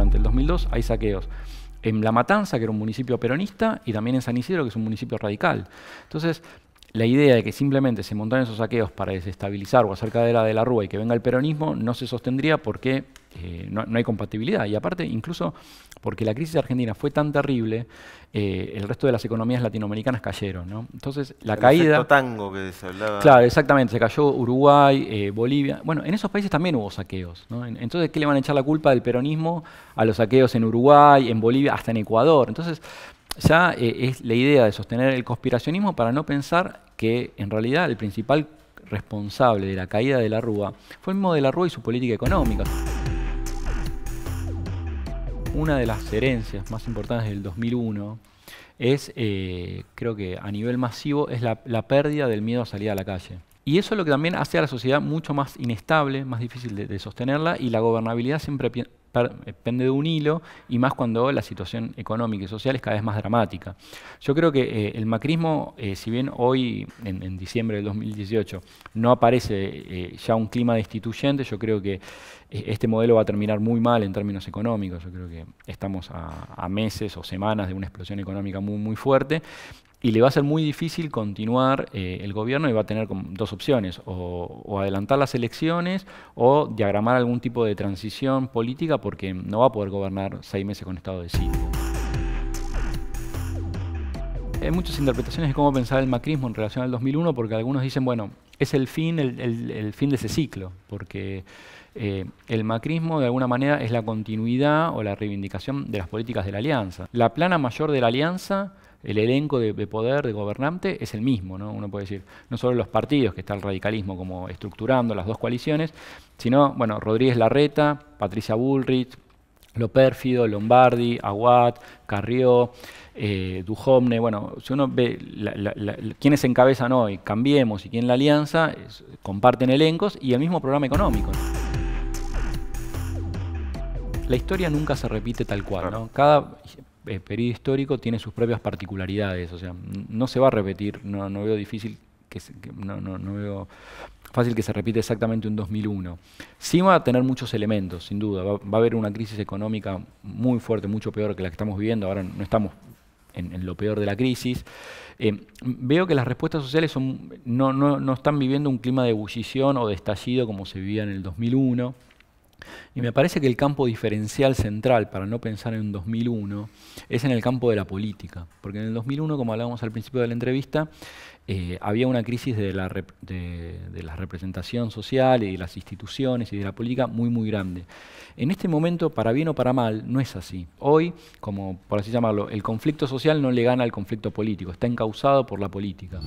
durante el 2002 hay saqueos en La Matanza, que era un municipio peronista, y también en San Isidro, que es un municipio radical. Entonces, la idea de que simplemente se montaran esos saqueos para desestabilizar o hacer cadera de la Rúa y que venga el peronismo no se sostendría porque eh, no, hay compatibilidad. Y aparte, incluso porque la crisis argentina fue tan terrible, eh, el resto de las economías latinoamericanas cayeron. Entonces, la el caída... tango que se Claro, exactamente. Se cayó Uruguay, eh, Bolivia. Bueno, en esos países también hubo saqueos. Entonces, ¿qué le van a echar la culpa del peronismo a los saqueos en Uruguay, en Bolivia, hasta en Ecuador? Entonces, ya eh, es la idea de sostener el conspiracionismo para no pensar que en realidad el principal responsable de la caída de la Rúa fue el mismo de la Rúa y su política económica. Una de las herencias más importantes del 2001 es, eh, creo que a nivel masivo, es la, pérdida del miedo a salir a la calle. Y eso es lo que también hace a la sociedad mucho más inestable, más difícil de, de sostenerla, y la gobernabilidad siempre eh, pende de un hilo, y más cuando la situación económica y social es cada vez más dramática. Yo creo que eh, el macrismo, eh, si bien hoy, en, diciembre del 2018, no aparece ya un clima destituyente, yo creo que e-, este modelo va a terminar muy mal en términos económicos. Yo creo que estamos a, meses o semanas de una explosión económica muy, muy fuerte y le va a ser muy difícil continuar eh, el gobierno y va a tener dos opciones, o, adelantar las elecciones o diagramar algún tipo de transición política porque no va a poder gobernar seis meses con estado de sitio. Hay muchas interpretaciones de cómo pensar el macrismo en relación al 2001 porque algunos dicen, bueno, es el fin, el, fin de ese ciclo, porque eh, el macrismo de alguna manera es la continuidad o la reivindicación de las políticas de la alianza. La plana mayor de la alianza, el elenco de, poder de gobernante es el mismo, ¿no? uno puede decir, no solo los partidos, que está el radicalismo como estructurando las dos coaliciones, sino, bueno, Rodríguez Larreta, Patricia Bullrich, lo Pérfido, Lombardi, Aguat, Carrió, eh, Duhomne. Bueno, si uno ve quiénes encabezan hoy Cambiemos y quién la Alianza, comparten elencos y el mismo programa económico. La historia nunca se repite tal cual, ¿no? Cada eh, periodo histórico tiene sus propias particularidades, o sea, no se va a repetir, no, no veo difícil que, no, veo fácil que se repite exactamente un 2001. Sí va a tener muchos elementos, sin duda. Va, a haber una crisis económica muy fuerte, mucho peor que la que estamos viviendo. Ahora no estamos en, lo peor de la crisis. Eh, veo que las respuestas sociales son, no, no están viviendo un clima de ebullición o de estallido como se vivía en el 2001. Y me parece que el campo diferencial central, para no pensar en 2001, es en el campo de la política. Porque en el 2001, como hablábamos al principio de la entrevista, eh, había una crisis de la, representación social y de las instituciones y de la política muy, muy grande. En este momento, para bien o para mal, no es así. Hoy, como por así llamarlo, el conflicto social no le gana al conflicto político, está encausado por la política.